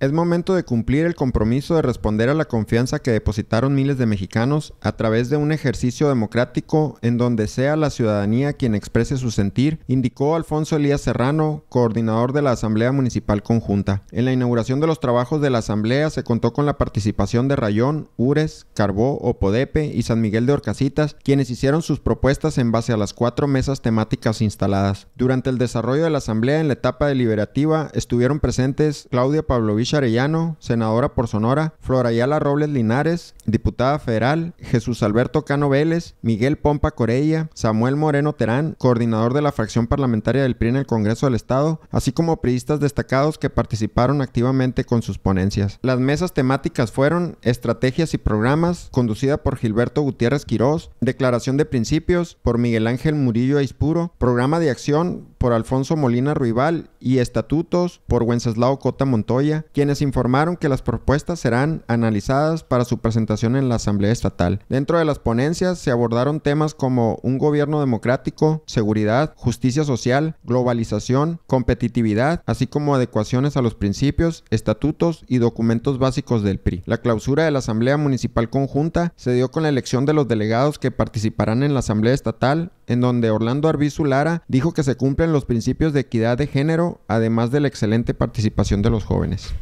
Es momento de cumplir el compromiso de responder a la confianza que depositaron miles de mexicanos a través de un ejercicio democrático en donde sea la ciudadanía quien exprese su sentir, indicó Alfonso Elías Serrano, coordinador de la Asamblea Municipal Conjunta. En la inauguración de los trabajos de la Asamblea se contó con la participación de Rayón, Ures, Carbó, Opodepe y San Miguel de Orcasitas, quienes hicieron sus propuestas en base a las cuatro mesas temáticas instaladas. Durante el desarrollo de la Asamblea en la etapa deliberativa estuvieron presentes Claudia Pavlovich Arellano, senadora por Sonora, Florayala Robles Linares, diputada federal, Jesús Alberto Cano Vélez, Miguel Pompa Corella, Samuel Moreno Terán, coordinador de la fracción parlamentaria del PRI en el Congreso del Estado, así como priistas destacados que participaron activamente con sus ponencias. Las mesas temáticas fueron Estrategias y Programas, conducida por Gilberto Gutiérrez Quirós, Declaración de Principios, por Miguel Ángel Murillo Aispuro, Programa de Acción, por Alfonso Molina Ruibal y Estatutos por Wenceslao Cota Montoya, quienes informaron que las propuestas serán analizadas para su presentación en la Asamblea Estatal. Dentro de las ponencias se abordaron temas como un gobierno democrático, seguridad, justicia social, globalización, competitividad, así como adecuaciones a los principios, estatutos y documentos básicos del PRI. La clausura de la Asamblea Municipal Conjunta se dio con la elección de los delegados que participarán en la Asamblea Estatal en donde Orlando Arbizu Lara dijo que se cumplen los principios de equidad de género, además de la excelente participación de los jóvenes.